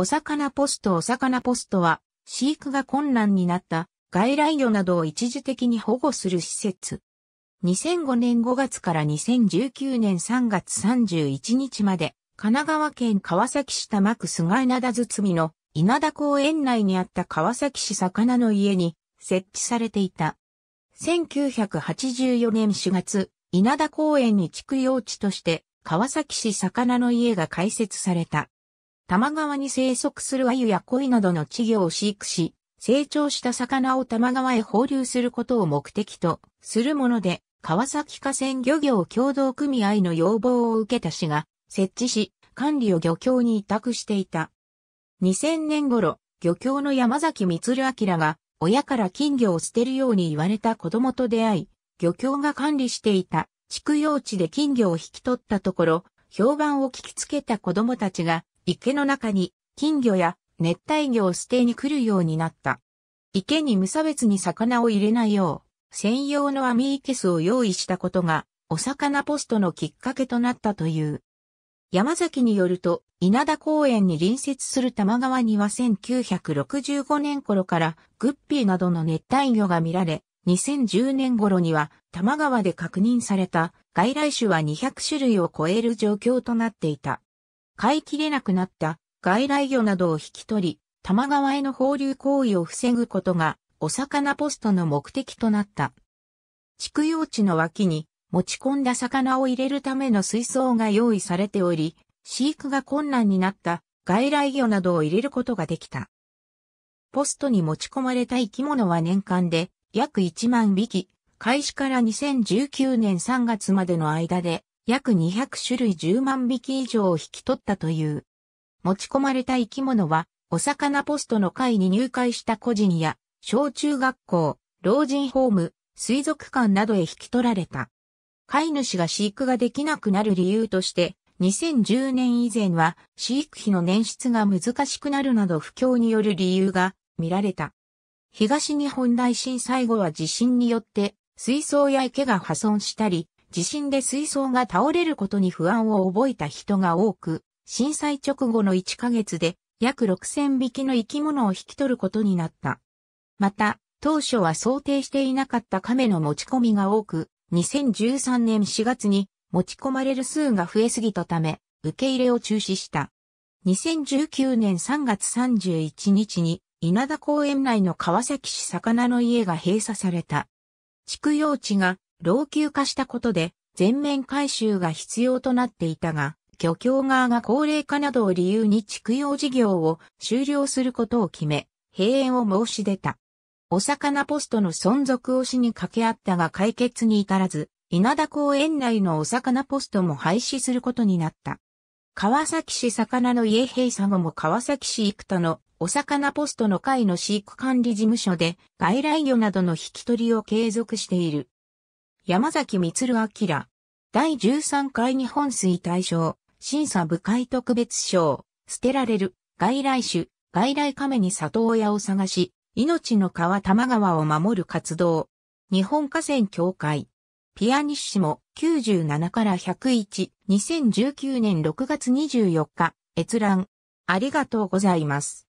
お魚ポストお魚ポストは、飼育が困難になった外来魚などを一時的に保護する施設。2005年5月から2019年3月31日まで、神奈川県川崎市多摩区菅稲田堤の稲田公園内にあった川崎市魚の家に設置されていた。1984年4月、稲田公園に地区用地として川崎市魚の家が開設された。多摩川に生息する鮎や鯉などの稚魚を飼育し、成長した魚を多摩川へ放流することを目的とするもので、川崎河川漁業協同組合の要望を受けた市が設置し、管理を漁協に委託していた。2000年頃、漁協の山崎光明が、親から金魚を捨てるように言われた子供と出会い、漁協が管理していた畜養地で金魚を引き取ったところ、評判を聞きつけた子供たちが池の中に金魚や熱帯魚を捨てに来るようになった。池に無差別に魚を入れないよう、専用の網いけすを用意したことが、お魚ポストのきっかけとなったという。山崎によると、稲田公園に隣接する玉川には1965年頃からグッピーなどの熱帯魚が見られ、2010年頃には玉川で確認された外来種は200種類を超える状況となっていた。飼いきれなくなった外来魚などを引き取り、多摩川への放流行為を防ぐことが、お魚ポストの目的となった。畜養地の脇に持ち込んだ魚を入れるための水槽が用意されており、飼育が困難になった外来魚などを入れることができた。ポストに持ち込まれた生き物は年間で約1万匹、開始から2019年3月までの間で約200種類10万匹以上を引き取ったという。持ち込まれた生き物は、お魚ポストの会に入会した個人や、小中学校、老人ホーム、水族館などへ引き取られた。飼い主が飼育ができなくなる理由として、2010年以前は飼育費の捻出が難しくなるなど不況による理由が見られた。東日本大震災後は地震によって水槽や池が破損したり、地震で水槽が倒れることに不安を覚えた人が多く、震災直後の1ヶ月で約6000匹の生き物を引き取ることになった。また、当初は想定していなかった亀の持ち込みが多く、2013年4月に持ち込まれる数が増えすぎたため、受け入れを中止した。2019年3月31日に、稲田公園内の川崎市魚の家が閉鎖された。畜養地が老朽化したことで全面改修が必要となっていたが、漁協側が高齢化などを理由に畜養事業を終了することを決め、閉園を申し出た。お魚ポストの存続をしに掛け合ったが解決に至らず、稲田公園内のお魚ポストも廃止することになった。川崎市魚の家閉鎖後も川崎市幾多のお魚ポストの会の飼育管理事務所で外来魚などの引き取りを継続している。山崎光明。第13回日本水大賞、審査部会特別賞、捨てられる、外来種、外来亀に里親を探し、命の川玉川を守る活動。日本河川協会。ピアニッシモ97から101、2019年6月24日、閲覧。ありがとうございます。